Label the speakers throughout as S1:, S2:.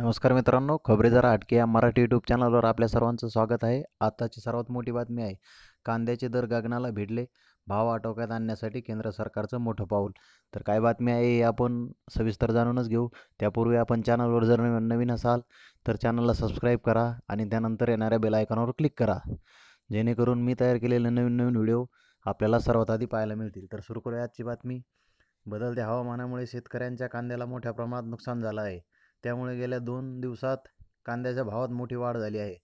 S1: नमस्कार मित्रांनो खबरे जरा हटके या मराठी यूट्यूब चॅनलवर आपल्या सर्वांचं स्वागत आहे आताची सर्वात मोठी बातमी आहे कांद्याचे दर गगनाला भिडले भाव आटोक्यात आणण्यासाठी केंद्र सरकारचं मोठं पाऊल तर काय बातमी आहे हे आपण सविस्तर जाणूनच घेऊ त्यापूर्वी आपण चॅनलवर जर नवीन असाल तर चॅनलला सबस्क्राईब करा आणि त्यानंतर येणाऱ्या बेलायकॉनवर क्लिक करा जेणेकरून मी तयार केलेले नवीन नवीन व्हिडिओ आपल्याला सर्वात आधी पाहायला मिळतील तर सुरू करूया आजची बातमी बदलत्या हवामानामुळे शेतकऱ्यांच्या कांद्याला मोठ्या प्रमाणात नुकसान झालं आहे त्यामुळे गेल्या दोन दिवसात कांद्याच्या भावात मोठी वाढ झाली आहे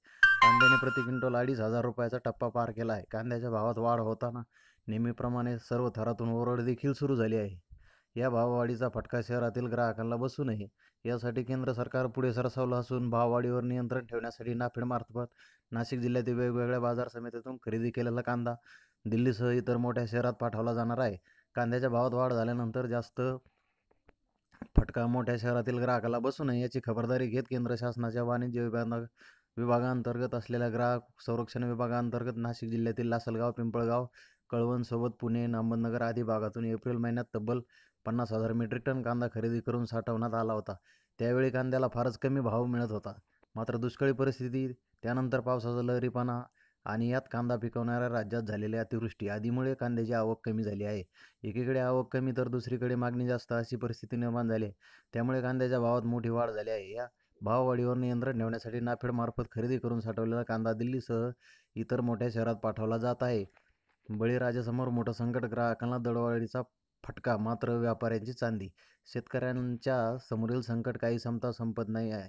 S1: कांद्याने प्रति क्विंटल अडीच हजार रुपयाचा टप्पा पार केला आहे कांद्याच्या भावात वाढ होताना नेहमीप्रमाणे सर्व थरातून ओरड देखील सुरू झाली आहे या भाववाढीचा फटका शहरातील ग्राहकांना बसू नये यासाठी केंद्र सरकार पुढे सरसावलं असून भाववाढीवर नियंत्रण ठेवण्यासाठी मार्फत नाशिक जिल्ह्यातील वेगवेगळ्या बाजार समितीतून खरेदी केलेला कांदा दिल्लीसह इतर मोठ्या शहरात पाठवला जाणार आहे कांद्याच्या भावात वाढ झाल्यानंतर जास्त फटका मोठ्या शहरातील ग्राहकाला बसू नये याची खबरदारी घेत केंद्र शासनाच्या वाणिज्य विभाग विभागांतर्गत असलेल्या ग्राहक संरक्षण विभागांतर्गत नाशिक जिल्ह्यातील लासलगाव पिंपळगाव कळवणसोबत पुणे अहमदनगर आदी भागातून एप्रिल महिन्यात तब्बल पन्नास हजार मेट्रिक टन कांदा खरेदी करून साठवण्यात आला होता त्यावेळी कांद्याला फारच कमी भाव मिळत होता मात्र दुष्काळी परिस्थिती त्यानंतर पावसाचा लहरीपणा आणि यात कांदा पिकवणाऱ्या राज्यात झालेल्या अतिवृष्टी आदीमुळे कांद्याची आवक कमी झाली आहे एकीकडे आवक कमी तर दुसरीकडे मागणी जास्त अशी परिस्थिती निर्माण झाली त्यामुळे कांद्याच्या भावात मोठी वाढ झाली आहे या भाववाढीवर नियंत्रण ठेवण्यासाठी नाफेडमार्फत खरेदी करून साठवलेला कांदा दिल्लीसह इतर मोठ्या शहरात पाठवला जात आहे बळीराजासमोर मोठं संकट ग्राहकांना दडवाळीचा फटका मात्र व्यापाऱ्यांची चांदी शेतकऱ्यांच्या समोरील संकट काही संपता संपत नाही आहे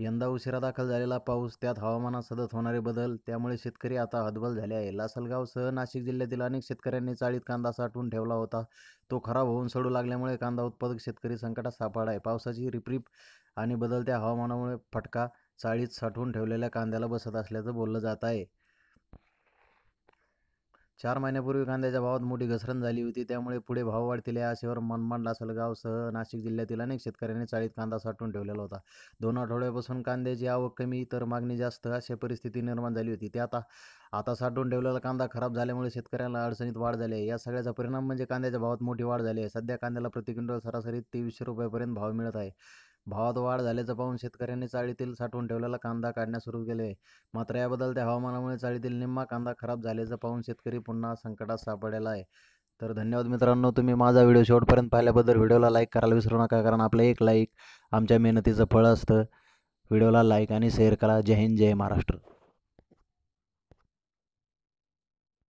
S1: यंदा उशिरा दाखल झालेला पाऊस त्यात हवामानात सतत होणारे बदल त्यामुळे शेतकरी आता हतबल झाले आहे लासलगावसह नाशिक जिल्ह्यातील अनेक शेतकऱ्यांनी चाळीत कांदा साठवून ठेवला होता तो खराब होऊन सडू लागल्यामुळे कांदा उत्पादक शेतकरी संकटात सापडला आहे पावसाची रिपरिप आणि बदलत्या हवामानामुळे फटका चाळीत साठवून ठेवलेल्या कांद्याला बसत असल्याचं बोललं जात आहे चार महिन्यापूर्वी कांद्याच्या भावात मोठी घसरण झाली होती त्यामुळे पुढे भाव वाढतील या आशेवर मनमाड लासलगावसह नाशिक जिल्ह्यातील अनेक शेतकऱ्यांनी चाळीत कांदा साठवून ठेवलेला होता दोन आठवड्यापासून कांद्याची आवक कमी तर मागणी जास्त अशी परिस्थिती निर्माण झाली होती त्या आता आता साठवून ठेवलेला कांदा खराब झाल्यामुळे शेतकऱ्यांना अडचणीत वाढ झाली आहे या सगळ्याचा परिणाम म्हणजे कांद्याच्या भावात मोठी वाढ झाली आहे सध्या कांद्याला प्रति क्विंटल सरासरी तेवीसशे रुपयापर्यंत भाव मिळत आहे भावात वाढ झाल्याचं पाहून शेतकऱ्यांनी चाळीतील साठवून ठेवलेला कांदा काढण्यास सुरू केले मात्र या बदलत्या हवामानामुळे चाळीतील निम्मा कांदा खराब झाल्याचं पाहून शेतकरी पुन्हा संकटात सापडलेला आहे तर धन्यवाद मित्रांनो तुम्ही माझा व्हिडिओ शेवटपर्यंत पाहिल्याबद्दल व्हिडिओला लाईक करायला विसरू नका कारण आपलं एक लाईक आमच्या मेहनतीचं फळ असतं व्हिडिओला लाईक आणि शेअर करा जय हिंद जय महाराष्ट्र